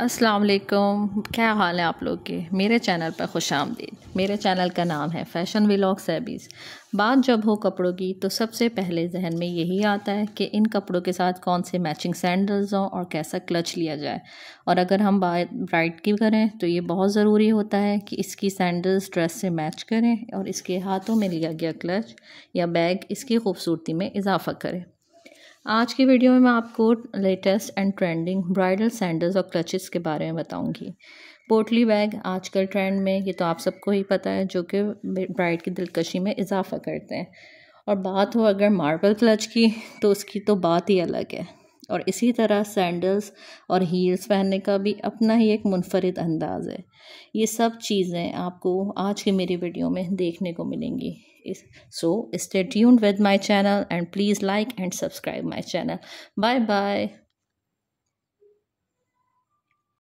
अस्सलाम वालेकुम क्या हाल है आप लोग के मेरे चैनल पर खुश आमदीद मेरे चैनल का नाम है फ़ैशन विलॉग सैबीज़ बात जब हो कपड़ों की तो सबसे पहले जहन में यही आता है कि इन कपड़ों के साथ कौन से मैचिंग सैंडल्स हों और कैसा क्लच लिया जाए और अगर हम बात ब्राइड की करें तो ये बहुत ज़रूरी होता है कि इसकी सैंडल्स ड्रेस से मैच करें और इसके हाथों में लिया गया क्लच या बैग इसकी खूबसूरती में इजाफा करें आज की वीडियो में मैं आपको latest and trending bridal sandals और क्लचेस के बारे में बताऊंगी पोटली बैग आजकल ट्रेंड में ये तो आप सबको ही पता है जो कि ब्राइड की दिलकशी में इजाफा करते हैं और बात हो अगर मार्बल क्लच की तो उसकी तो बात ही अलग है और इसी तरह सैंडल्स और हील्स पहनने का भी अपना ही एक मुनफरद अंदाज़ है ये सब चीज़ें आपको आज की मेरी वीडियो में देखने को मिलेंगी इस so stay tuned with my channel and please like and subscribe my channel bye bye